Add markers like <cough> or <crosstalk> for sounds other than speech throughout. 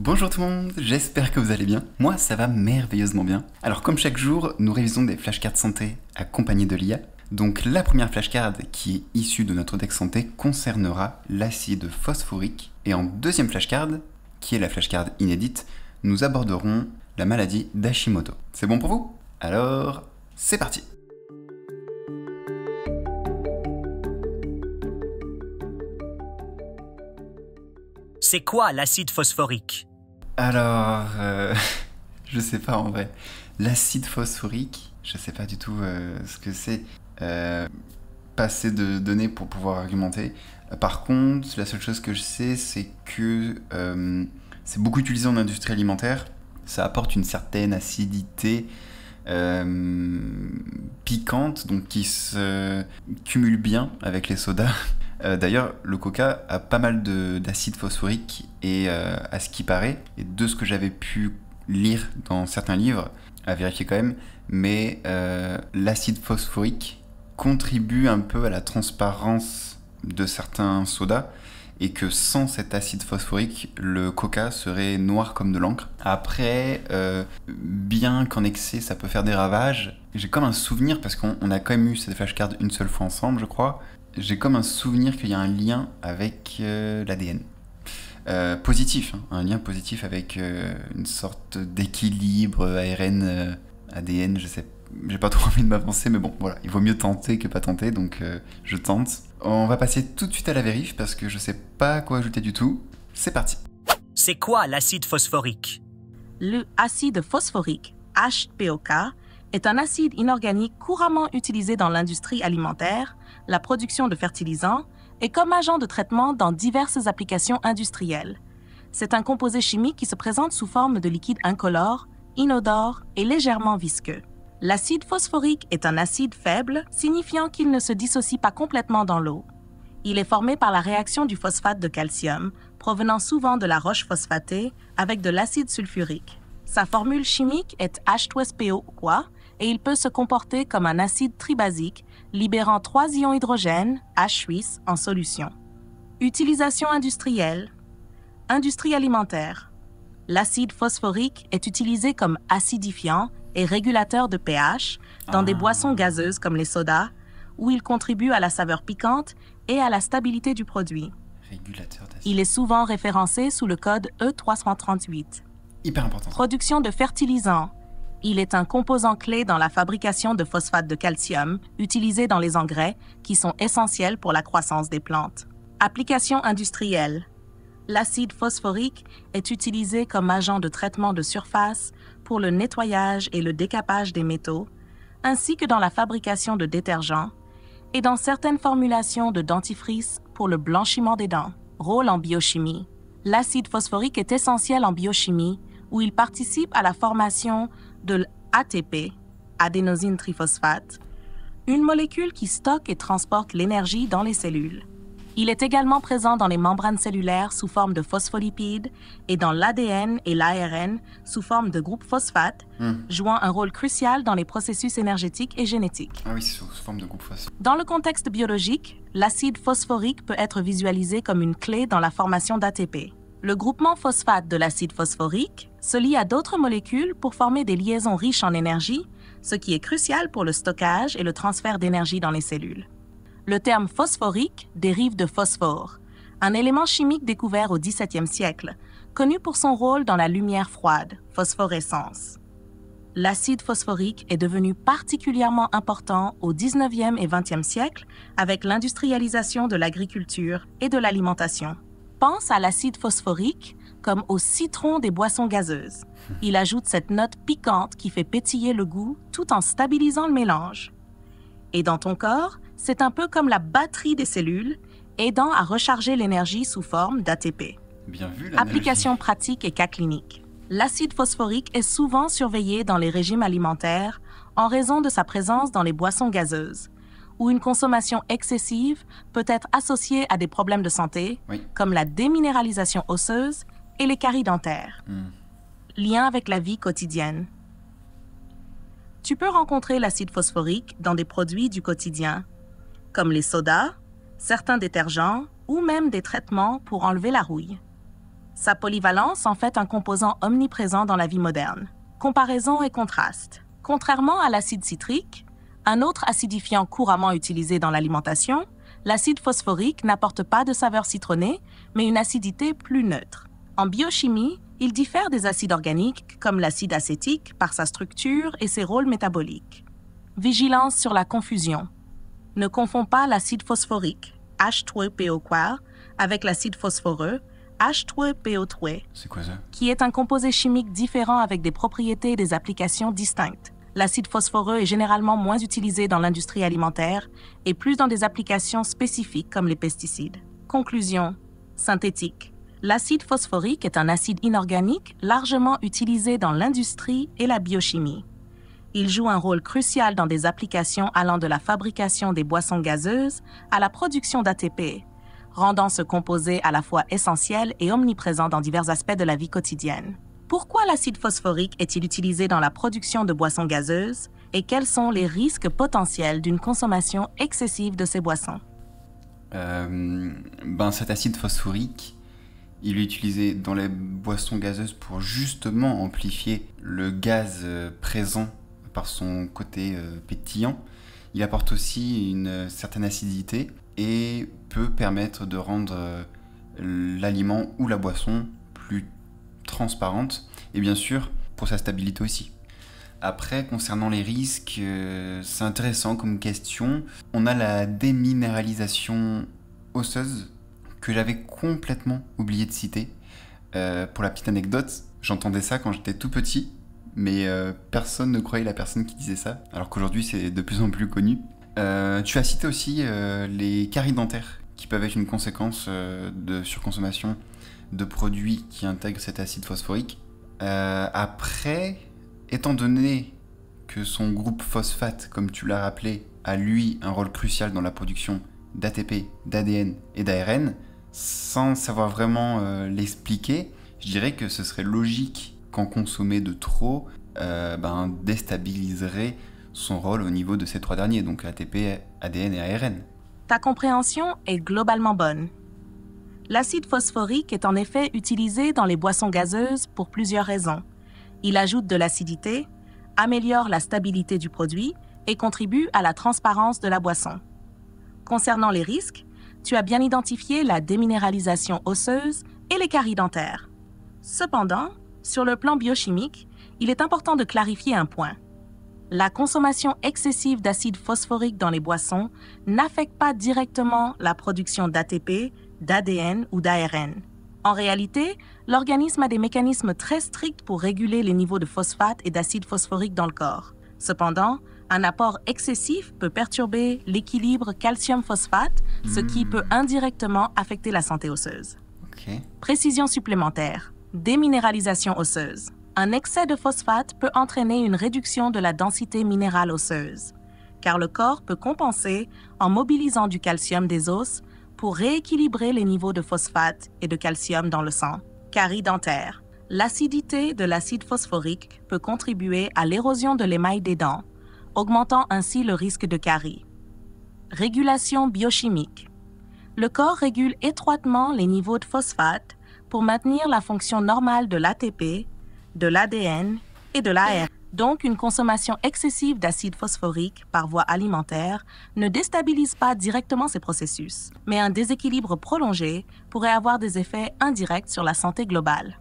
Bonjour tout le monde, j'espère que vous allez bien. Moi, ça va merveilleusement bien. Alors, comme chaque jour, nous révisons des flashcards santé accompagnées de l'IA. Donc, la première flashcard qui est issue de notre deck santé concernera l'acide phosphorique. Et en deuxième flashcard, qui est la flashcard inédite, nous aborderons la maladie d'Hashimoto. C'est bon pour vous Alors, c'est parti C'est quoi l'acide phosphorique Alors, je euh, <laughs> je sais pas en vrai. L'acide phosphorique, je sais pas du tout euh, ce que c'est. Euh, pas assez de données pour pouvoir argumenter. Par contre, la seule chose que je sais, c'est que c'est beaucoup utilisé en industrie alimentaire. Ça apporte une certaine acidité piquante, donc qui se cumule bien avec les sodas. <laughs> Euh, d'ailleurs, le coca a pas mal d'acide phosphorique et euh, à ce qui paraît, et de ce que j'avais pu lire dans certains livres, à vérifier quand même, mais euh, l'acide phosphorique contribue un peu à la transparence de certains sodas et que sans cet acide phosphorique, le coca serait noir comme de l'encre. Après, bien qu'en excès, ça peut faire des ravages, j'ai comme un souvenir, parce qu'on a quand même eu cette flashcard une seule fois ensemble, je crois, j'ai comme un souvenir qu'il y a un lien avec euh, l'ADN. Euh, positif, hein, un lien positif avec euh, une sorte d'équilibre ARN, ADN, je sais j'ai pas <laughs> trop envie de m'avancer, mais bon, voilà, il vaut mieux tenter que pas tenter, donc je tente. On va passer tout de suite à la vérif parce que je sais pas quoi ajouter du tout. C'est parti. C'est quoi l'acide phosphorique Le acide phosphorique, HPOK, est un acide inorganique couramment utilisé dans l'industrie alimentaire, la production de fertilisants et comme agent de traitement dans diverses applications industrielles. C'est un composé chimique qui se présente sous forme de liquide incolore, inodore et légèrement visqueux. L'acide phosphorique est un acide faible, signifiant qu'il ne se dissocie pas complètement dans l'eau. Il est formé par la réaction du phosphate de calcium, provenant souvent de la roche phosphatée, avec de l'acide sulfurique. Sa formule chimique est H2SPO, et il peut se comporter comme un acide tribasique, libérant trois ions hydrogène, H8, en solution. Utilisation industrielle. Industrie alimentaire. L'acide phosphorique est utilisé comme acidifiant et régulateur de pH dans des ah. boissons gazeuses comme les sodas, où il contribue à la saveur piquante et à la stabilité du produit. il est souvent référencé sous le code E338. Production de fertilisants. Il est un composant clé dans la fabrication de phosphate de calcium, utilisé dans les engrais, qui sont essentiels pour la croissance des plantes. Application industrielle. L'acide phosphorique est utilisé comme agent de traitement de surface pour le nettoyage et le décapage des métaux, ainsi que dans la fabrication de détergents et dans certaines formulations de dentifrice pour le blanchiment des dents. Rôle en biochimie. L'acide phosphorique est essentiel en biochimie où il participe à la formation de l'ATP, adénosine triphosphate, une molécule qui stocke et transporte l'énergie dans les cellules. Il est également présent dans les membranes cellulaires sous forme de phospholipides et dans l'ADN et l'ARN sous forme de groupes phosphates, hmm. jouant un rôle crucial dans les processus énergétiques et génétiques. Ah oui, sous forme de groupes phosphates. Dans le contexte biologique, l'acide phosphorique peut être visualisé comme une clé dans la formation d'ATP. Le groupement phosphate de l'acide phosphorique se lie à d'autres molécules pour former des liaisons riches en énergie, ce qui est crucial pour le stockage et le transfert d'énergie dans les cellules. Le terme phosphorique dérive de phosphore, un élément chimique découvert au XVIIe siècle, connu pour son rôle dans la lumière froide, phosphorescence. L'acide phosphorique est devenu particulièrement important au XIXe et XXe siècle avec l'industrialisation de l'agriculture et de l'alimentation. Pense à l'acide phosphorique comme au citron des boissons gazeuses. Il ajoute cette note piquante qui fait pétiller le goût tout en stabilisant le mélange. Et dans ton corps, c'est un peu comme la batterie des cellules, aidant à recharger l'énergie sous forme d'ATP. Application pratique et cas clinique. L'acide phosphorique est souvent surveillé dans les régimes alimentaires en raison de sa présence dans les boissons gazeuses, où une consommation excessive peut être associée à des problèmes de santé, comme la déminéralisation osseuse et les caries dentaires. Hmm. Lien avec la vie quotidienne. Tu peux rencontrer l'acide phosphorique dans des produits du quotidien, comme les sodas, certains détergents ou même des traitements pour enlever la rouille. Sa polyvalence en fait un composant omniprésent dans la vie moderne. Comparaison et contraste. Contrairement à l'acide citrique, un autre acidifiant couramment utilisé dans l'alimentation, l'acide phosphorique n'apporte pas de saveur citronnée, mais une acidité plus neutre. En biochimie, il diffère des acides organiques comme l'acide acétique par sa structure et ses rôles métaboliques. Vigilance sur la confusion. Ne confond pas l'acide phosphorique, H2PO4, avec l'acide phosphoreux, H2PO3. Qui est un composé chimique différent avec des propriétés et des applications distinctes. L'acide phosphoreux est généralement moins utilisé dans l'industrie alimentaire et plus dans des applications spécifiques comme les pesticides. Conclusion synthétique l'acide phosphorique est un acide inorganique largement utilisé dans l'industrie et la biochimie. Il joue un rôle crucial dans des applications allant de la fabrication des boissons gazeuses à la production d'ATP, rendant ce composé à la fois essentiel et omniprésent dans divers aspects de la vie quotidienne. Pourquoi l'acide phosphorique est-il utilisé dans la production de boissons gazeuses et quels sont les risques potentiels d'une consommation excessive de ces boissons euh, ben, Cet acide phosphorique il est utilisé dans les boissons gazeuses pour justement amplifier le gaz euh, présent par son côté euh, pétillant. Il apporte aussi une euh, certaine acidité et peut permettre de rendre l'aliment ou la boisson plus transparente et bien sûr pour sa stabilité aussi. Après, concernant les risques, c'est intéressant comme question. On a la déminéralisation osseuse que j'avais complètement oublié de citer. Euh, pour la petite anecdote, j'entendais ça quand j'étais tout petit, mais euh, personne ne croyait la personne qui disait ça, alors qu'aujourd'hui c'est de plus en plus connu. Euh, tu as cité aussi les caries dentaires, qui peuvent être une conséquence de surconsommation de produits qui intègrent cet acide phosphorique. après, étant donné que son groupe phosphate, comme tu l'as rappelé, a lui un rôle crucial dans la production d'ATP, d'ADN et d'ARN, sans savoir vraiment euh, l'expliquer, je dirais que ce serait logique qu'en consommer de trop euh, ben, déstabiliserait son rôle au niveau de ces trois derniers, donc ATP, ADN et ARN. Ta compréhension est globalement bonne. L'acide phosphorique est en effet utilisé dans les boissons gazeuses pour plusieurs raisons. Il ajoute de l'acidité, améliore la stabilité du produit et contribue à la transparence de la boisson. Concernant les risques, tu as bien identifié la déminéralisation osseuse et les caries dentaires. Cependant, sur le plan biochimique, il est important de clarifier un point. La consommation excessive d'acide phosphorique dans les boissons n'affecte pas directement la production d'ATP, d'ADN ou d'ARN. En réalité, l'organisme a des mécanismes très stricts pour réguler les niveaux de phosphate et d'acide phosphorique dans le corps. Cependant, un apport excessif peut perturber l'équilibre calcium-phosphate, ce qui hmm. peut indirectement affecter la santé osseuse. Précision supplémentaire. Déminéralisation osseuse. Un excès de phosphate peut entraîner une réduction de la densité minérale osseuse, car le corps peut compenser en mobilisant du calcium des os pour rééquilibrer les niveaux de phosphate et de calcium dans le sang. Carie dentaire. L'acidité de l'acide phosphorique peut contribuer à l'érosion de l'émail des dents, augmentant ainsi le risque de caries. Régulation biochimique. Le corps régule étroitement les niveaux de phosphate pour maintenir la fonction normale de l'ATP, de l'ADN et de l'AR. Donc, une consommation excessive d'acide phosphorique par voie alimentaire ne déstabilise pas directement ces processus, mais un déséquilibre prolongé pourrait avoir des effets indirects sur la santé globale.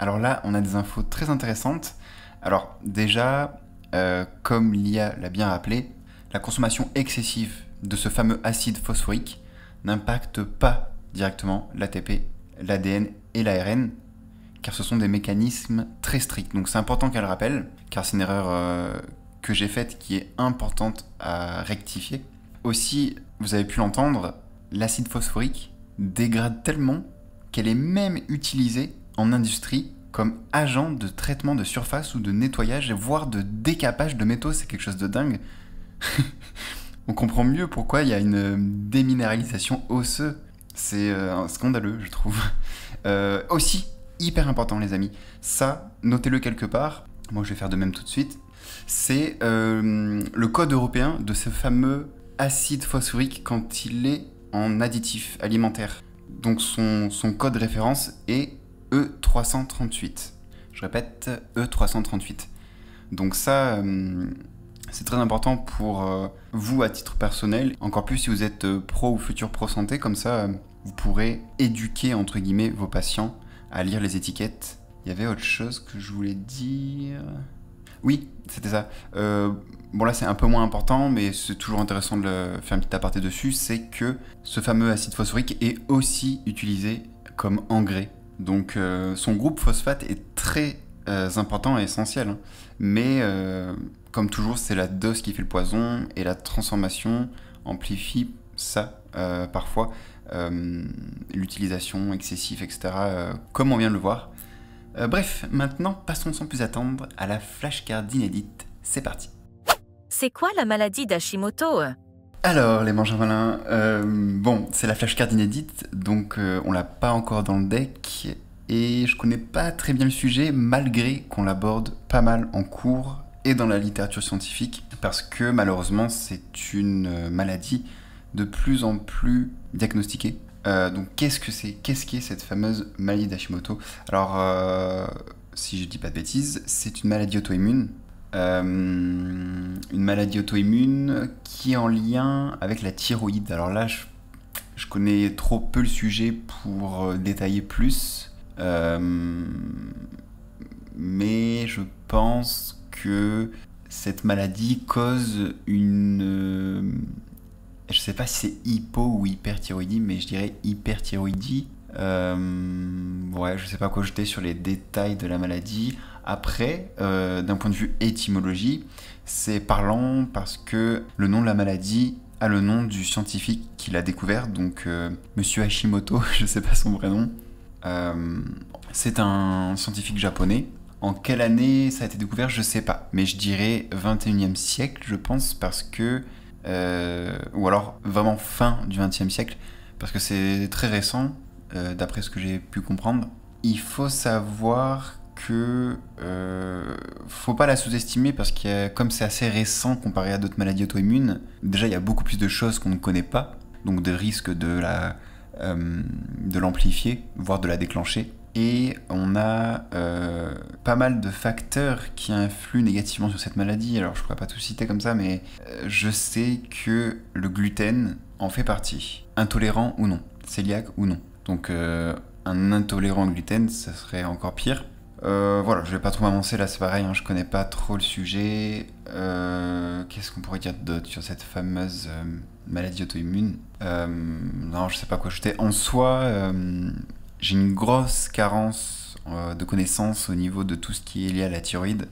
Alors là, on a des infos très intéressantes. Alors déjà, euh, comme l'IA l'a bien rappelé, la consommation excessive de ce fameux acide phosphorique n'impacte pas directement l'ATP, l'ADN et l'ARN, car ce sont des mécanismes très stricts. Donc c'est important qu'elle rappelle, car c'est une erreur euh, que j'ai faite qui est importante à rectifier. Aussi, vous avez pu l'entendre, l'acide phosphorique dégrade tellement qu'elle est même utilisée en industrie comme agent de traitement de surface ou de nettoyage, voire de décapage de métaux. C'est quelque chose de dingue. <laughs> On comprend mieux pourquoi il y a une euh, déminéralisation osseuse. C'est euh, scandaleux, je trouve. <laughs> Euh, aussi, hyper important, les amis. Ça, notez-le quelque part. Moi, je vais faire de même tout de suite. C'est le code européen de ce fameux acide phosphorique quand il est en additif alimentaire. Donc son, son code référence est E338. Je répète, E338. Donc ça, euh, c'est très important pour euh, vous à titre personnel, encore plus si vous êtes euh, pro ou futur pro santé, comme ça, vous pourrez éduquer, entre guillemets, vos patients à lire les étiquettes. Il y avait autre chose que je voulais dire. Oui, c'était ça. bon là c'est un peu moins important, mais c'est toujours intéressant de faire un petit aparté dessus, c'est que ce fameux acide phosphorique est aussi utilisé comme engrais donc euh, son groupe phosphate est très euh, important et essentiel. Hein. Mais euh, comme toujours, c'est la dose qui fait le poison et la transformation amplifie ça parfois. L'utilisation excessive, etc. comme on vient de le voir. bref, maintenant passons sans plus attendre à la flashcard inédite. C'est parti. C'est quoi la maladie d'Hashimoto alors, les mangeurs malins, euh, bon, c'est la flashcard inédite, donc euh, on l'a pas encore dans le deck, et je connais pas très bien le sujet, malgré qu'on l'aborde pas mal en cours et dans la littérature scientifique, parce que malheureusement, c'est une euh, maladie de plus en plus diagnostiquée. donc, qu'est-ce que c'est Qu'est-ce qu'est cette fameuse maladie d'Hashimoto Alors, si je dis pas de bêtises, c'est une maladie auto-immune euh, une maladie auto-immune qui est en lien avec la thyroïde. Alors là, je, connais trop peu le sujet pour euh, détailler plus. Euh, mais je pense que cette maladie cause une... je sais pas si c'est hypo ou hyperthyroïdie, mais je dirais hyperthyroïdie. ouais, je sais pas quoi jeter sur les détails de la maladie. Après, euh, d'un point de vue étymologie, c'est parlant parce que le nom de la maladie a le nom du scientifique qui l'a découvert, donc euh, Monsieur Hashimoto, <laughs> je ne sais pas son vrai nom. Euh, c'est un scientifique japonais. En quelle année ça a été découvert, je ne sais pas, mais je dirais 21e siècle, je pense, parce que ou alors vraiment fin du 20e siècle, parce que c'est très récent, d'après ce que j'ai pu comprendre. Il faut savoir que euh, faut pas la sous-estimer parce que comme c'est assez récent comparé à d'autres maladies auto-immunes, déjà il y a beaucoup plus de choses qu'on ne connaît pas, donc de risques de la euh, de l'amplifier, voire de la déclencher. Et on a euh, pas mal de facteurs qui influent négativement sur cette maladie. Alors je pourrais pas tout citer comme ça, mais je sais que le gluten en fait partie, intolérant ou non, cœliaque ou non. Donc un intolérant au gluten, ça serait encore pire. Euh, voilà, je vais pas trop m'avancer là, c'est pareil, hein, je connais pas trop le sujet. Euh, qu'est-ce qu'on pourrait dire d'autre sur cette fameuse euh, maladie auto-immune euh, Non, je sais pas quoi jeter. En soi, j'ai une grosse carence de connaissances au niveau de tout ce qui est lié à la thyroïde.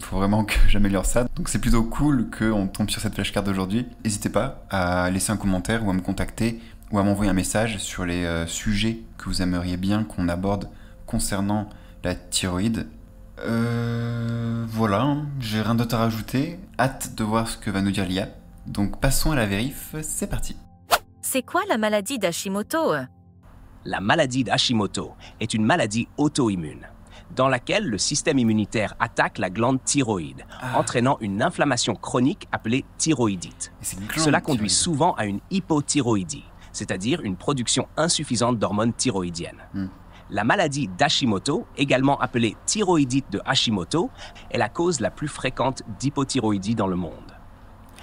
faut vraiment que <laughs> j'améliore ça. Donc c'est plutôt cool qu'on tombe sur cette flashcard d'aujourd'hui N'hésitez pas à laisser un commentaire ou à me contacter ou à m'envoyer un message sur les sujets que vous aimeriez bien qu'on aborde concernant la thyroïde. Euh, voilà, hein. j'ai rien d'autre à rajouter. Hâte de voir ce que va nous dire l'IA. Donc passons à la vérif, c'est parti. C'est quoi la maladie d'Hashimoto euh La maladie d'Hashimoto est une maladie auto-immune dans laquelle le système immunitaire attaque la glande thyroïde, ah. entraînant une inflammation chronique appelée thyroïdite. Cela conduit souvent à une hypothyroïdie, c'est-à-dire une production insuffisante d'hormones thyroïdiennes. Hmm. La maladie d'Hashimoto, également appelée thyroïdite de Hashimoto, est la cause la plus fréquente d'hypothyroïdie dans le monde.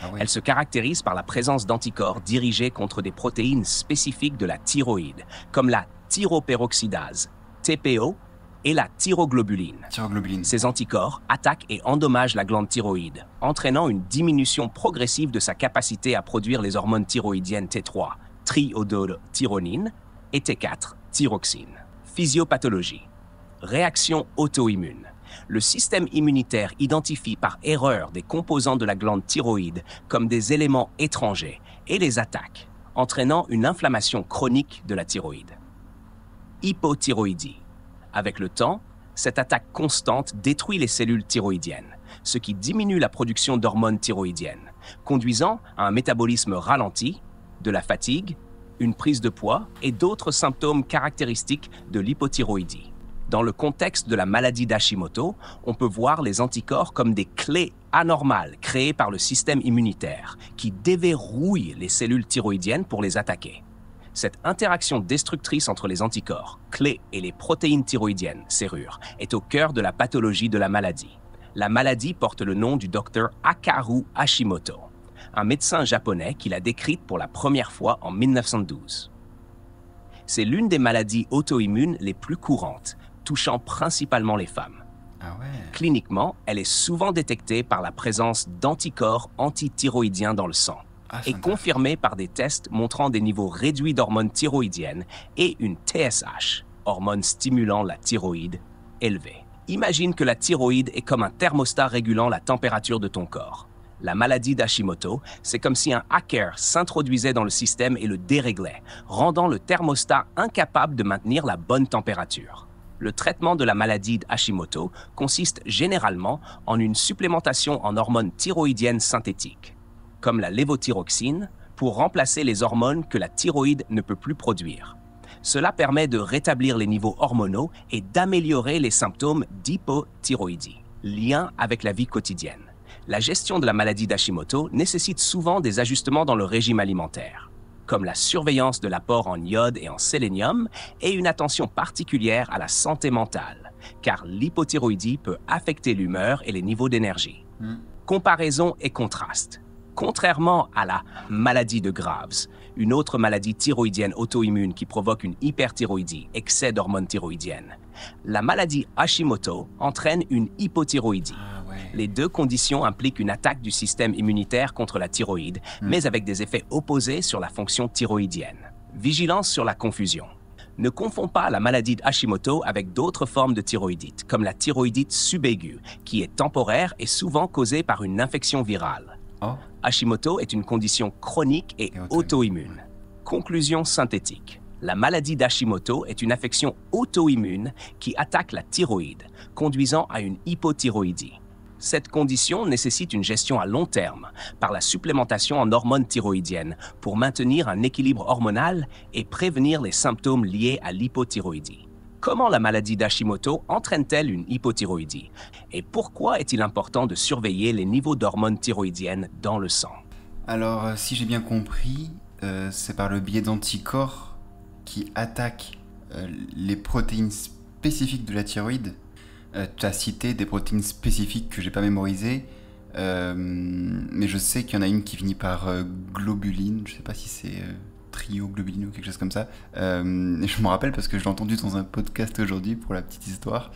Ah Elle se caractérise par la présence d'anticorps dirigés contre des protéines spécifiques de la thyroïde, comme la thyroperoxydase, TPO, et la thyroglobuline. Ces anticorps attaquent et endommagent la glande thyroïde, entraînant une diminution progressive de sa capacité à produire les hormones thyroïdiennes T3, triodothyronine, et T4, thyroxine. Physiopathologie. Réaction auto-immune. Le système immunitaire identifie par erreur des composants de la glande thyroïde comme des éléments étrangers et les attaque, entraînant une inflammation chronique de la thyroïde. Hypothyroïdie. Avec le temps, cette attaque constante détruit les cellules thyroïdiennes, ce qui diminue la production d'hormones thyroïdiennes, conduisant à un métabolisme ralenti, de la fatigue une prise de poids et d'autres symptômes caractéristiques de l'hypothyroïdie. Dans le contexte de la maladie d'Hashimoto, on peut voir les anticorps comme des clés anormales créées par le système immunitaire qui déverrouillent les cellules thyroïdiennes pour les attaquer. Cette interaction destructrice entre les anticorps, clés et les protéines thyroïdiennes, serrures, est au cœur de la pathologie de la maladie. La maladie porte le nom du docteur Akaru Hashimoto un médecin japonais qui l'a décrite pour la première fois en 1912. C'est l'une des maladies auto-immunes les plus courantes, touchant principalement les femmes. Ah Cliniquement, elle est souvent détectée par la présence d'anticorps antithyroïdiens dans le sang ah, et confirmée par des tests montrant des niveaux réduits d'hormones thyroïdiennes et une TSH, hormone stimulant la thyroïde, élevée. Imagine que la thyroïde est comme un thermostat régulant la température de ton corps. La maladie d'Hashimoto, c'est comme si un hacker s'introduisait dans le système et le déréglait, rendant le thermostat incapable de maintenir la bonne température. Le traitement de la maladie d'Hashimoto consiste généralement en une supplémentation en hormones thyroïdiennes synthétiques, comme la lévothyroxine, pour remplacer les hormones que la thyroïde ne peut plus produire. Cela permet de rétablir les niveaux hormonaux et d'améliorer les symptômes d'hypothyroïdie, lien avec la vie quotidienne la gestion de la maladie d'Hashimoto nécessite souvent des ajustements dans le régime alimentaire, comme la surveillance de l'apport en iode et en sélénium et une attention particulière à la santé mentale, car l'hypothyroïdie peut affecter l'humeur et les niveaux d'énergie. Hmm. Comparaison et contraste. Contrairement à la maladie de Graves, une autre maladie thyroïdienne auto-immune qui provoque une hyperthyroïdie, excès d'hormones thyroïdiennes, la maladie Hashimoto entraîne une hypothyroïdie les deux conditions impliquent une attaque du système immunitaire contre la thyroïde, hmm. mais avec des effets opposés sur la fonction thyroïdienne. Vigilance sur la confusion. Ne confond pas la maladie de Hashimoto avec d'autres formes de thyroïdite, comme la thyroïdite subaiguë, qui est temporaire et souvent causée par une infection virale. Oh. Hashimoto est une condition chronique et, auto-immune. Conclusion synthétique. La maladie d'Hashimoto est une affection auto-immune qui attaque la thyroïde, conduisant à une hypothyroïdie. Cette condition nécessite une gestion à long terme par la supplémentation en hormones thyroïdiennes pour maintenir un équilibre hormonal et prévenir les symptômes liés à l'hypothyroïdie. Comment la maladie d'Hashimoto entraîne-t-elle une hypothyroïdie et pourquoi est-il important de surveiller les niveaux d'hormones thyroïdiennes dans le sang Alors, euh, si j'ai bien compris, euh, c'est par le biais d'anticorps qui attaquent euh, les protéines spécifiques de la thyroïde euh, tu as cité des protéines spécifiques que j'ai pas mémorisées, euh, mais je sais qu'il y en a une qui finit par euh, globuline, je sais pas si c'est euh, trio globuline ou quelque chose comme ça. je m'en rappelle parce que je l'ai entendu dans un podcast aujourd'hui pour la petite histoire.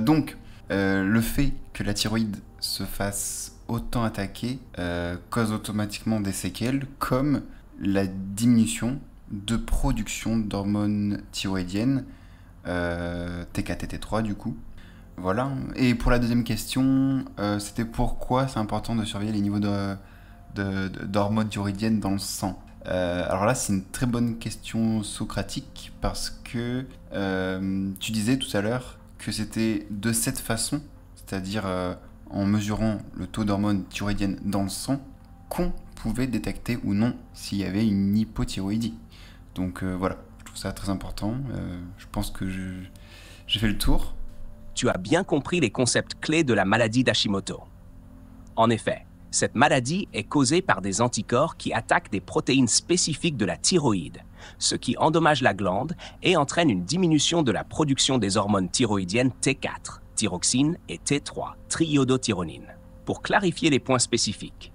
donc, le fait que la thyroïde se fasse autant attaquer cause automatiquement des séquelles comme la diminution de production d'hormones thyroïdiennes, TKTT3 du coup, voilà. Et pour la deuxième question, euh, c'était pourquoi c'est important de surveiller les niveaux d'hormones de, thyroïdiennes dans le sang. Euh, alors là, c'est une très bonne question socratique parce que euh, tu disais tout à l'heure que c'était de cette façon, c'est-à-dire en mesurant le taux d'hormones thyroïdiennes dans le sang, qu'on pouvait détecter ou non s'il y avait une hypothyroïdie. Donc voilà, je trouve ça très important. je pense que j'ai fait le tour tu as bien compris les concepts clés de la maladie d'Hashimoto. En effet, cette maladie est causée par des anticorps qui attaquent des protéines spécifiques de la thyroïde, ce qui endommage la glande et entraîne une diminution de la production des hormones thyroïdiennes T4, thyroxine et T3, triiodothyronine. Pour clarifier les points spécifiques,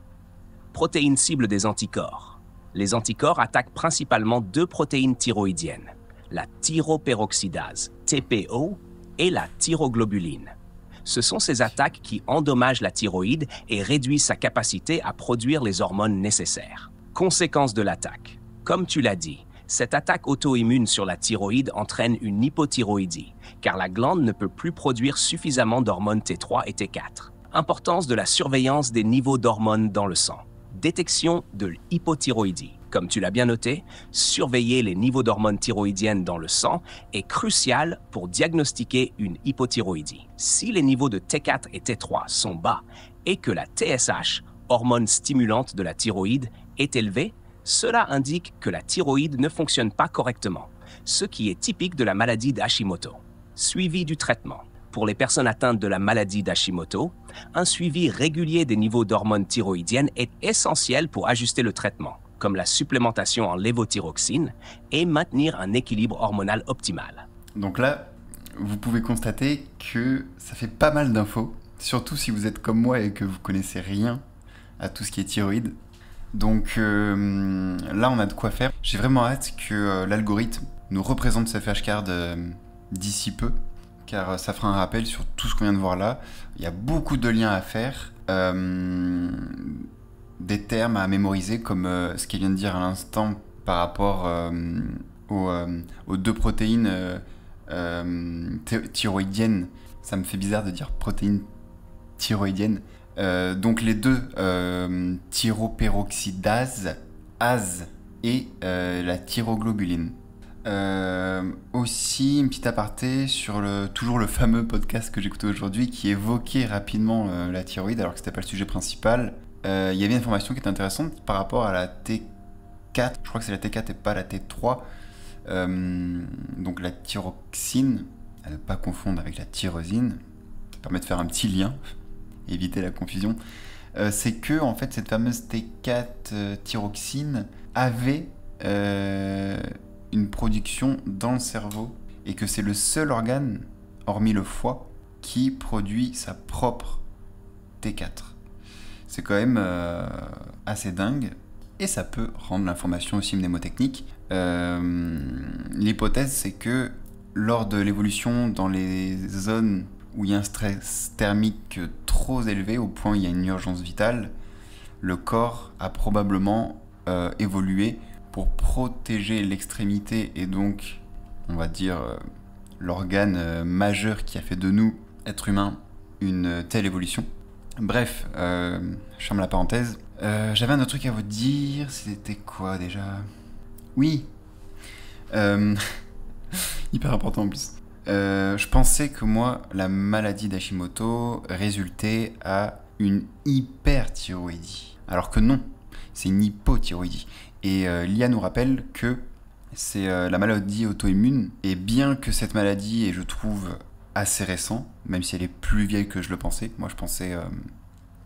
protéines cibles des anticorps. Les anticorps attaquent principalement deux protéines thyroïdiennes, la thyroperoxydase TPO, et la thyroglobuline. Ce sont ces attaques qui endommagent la thyroïde et réduisent sa capacité à produire les hormones nécessaires. Conséquence de l'attaque. Comme tu l'as dit, cette attaque auto-immune sur la thyroïde entraîne une hypothyroïdie, car la glande ne peut plus produire suffisamment d'hormones T3 et T4. Importance de la surveillance des niveaux d'hormones dans le sang. Détection de l'hypothyroïdie. Comme tu l'as bien noté, surveiller les niveaux d'hormones thyroïdiennes dans le sang est crucial pour diagnostiquer une hypothyroïdie. Si les niveaux de T4 et T3 sont bas et que la TSH, hormone stimulante de la thyroïde, est élevée, cela indique que la thyroïde ne fonctionne pas correctement, ce qui est typique de la maladie d'Hashimoto. Suivi du traitement. Pour les personnes atteintes de la maladie d'Hashimoto, un suivi régulier des niveaux d'hormones thyroïdiennes est essentiel pour ajuster le traitement comme la supplémentation en lévothyroxine, et maintenir un équilibre hormonal optimal. Donc là, vous pouvez constater que ça fait pas mal d'infos, surtout si vous êtes comme moi et que vous connaissez rien à tout ce qui est thyroïde. Donc euh, là, on a de quoi faire. J'ai vraiment hâte que euh, l'algorithme nous représente ce flashcard euh, d'ici peu, car ça fera un rappel sur tout ce qu'on vient de voir là. Il y a beaucoup de liens à faire des termes à mémoriser comme euh, ce qu'il vient de dire à l'instant par rapport euh, euh, aux, deux protéines thyroïdiennes. Ça me fait bizarre de dire protéines thyroïdiennes. donc les deux, thyroperoxydase, AS et la thyroglobuline. aussi, une petite aparté sur le, toujours le fameux podcast que j'écoutais aujourd'hui qui évoquait rapidement la thyroïde alors que c'était pas le sujet principal. Euh, il y avait une information qui est intéressante par rapport à la T4. Je crois que c'est la T4 et pas la T3. Euh, donc la thyroxine, à ne pas confondre avec la tyrosine. Ça permet de faire un petit lien, <laughs> éviter la confusion. Euh, c'est que en fait cette fameuse T4 thyroxine avait une production dans le cerveau et que c'est le seul organe, hormis le foie, qui produit sa propre T4. C'est quand même euh, assez dingue. Et ça peut rendre l'information aussi mnémotechnique. Euh, l'hypothèse, c'est que lors de l'évolution dans les zones où il y a un stress thermique trop élevé, au point où il y a une urgence vitale, le corps a probablement euh, évolué pour protéger l'extrémité et donc, on va dire, l'organe majeur qui a fait de nous, être humain, une telle évolution. Bref, euh, je ferme la parenthèse. Euh, j'avais un autre truc à vous dire, c'était quoi déjà Oui euh, <laughs> Hyper important en plus. Euh, je pensais que moi, la maladie d'Hashimoto résultait à une hyperthyroïdie. Alors que non, c'est une hypothyroïdie. Et l'IA nous rappelle que c'est la maladie auto-immune. Et bien que cette maladie, et je trouve assez récent, même si elle est plus vieille que je le pensais. Moi, je pensais euh,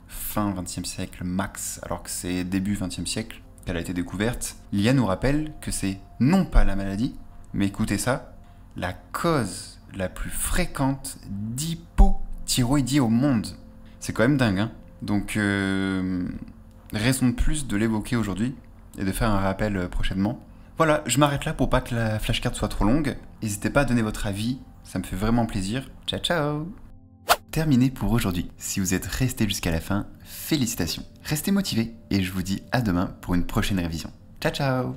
fin 20e siècle max, alors que c'est début 20e siècle qu'elle a été découverte. L'IA nous rappelle que c'est non pas la maladie, mais écoutez ça, la cause la plus fréquente d'hypothyroïdie au monde. C'est quand même dingue, hein Donc, euh, raison de plus de l'évoquer aujourd'hui et de faire un rappel euh, prochainement. Voilà, je m'arrête là pour pas que la flashcard soit trop longue. N'hésitez pas à donner votre avis ça me fait vraiment plaisir. Ciao ciao Terminé pour aujourd'hui. Si vous êtes resté jusqu'à la fin, félicitations. Restez motivés et je vous dis à demain pour une prochaine révision. Ciao ciao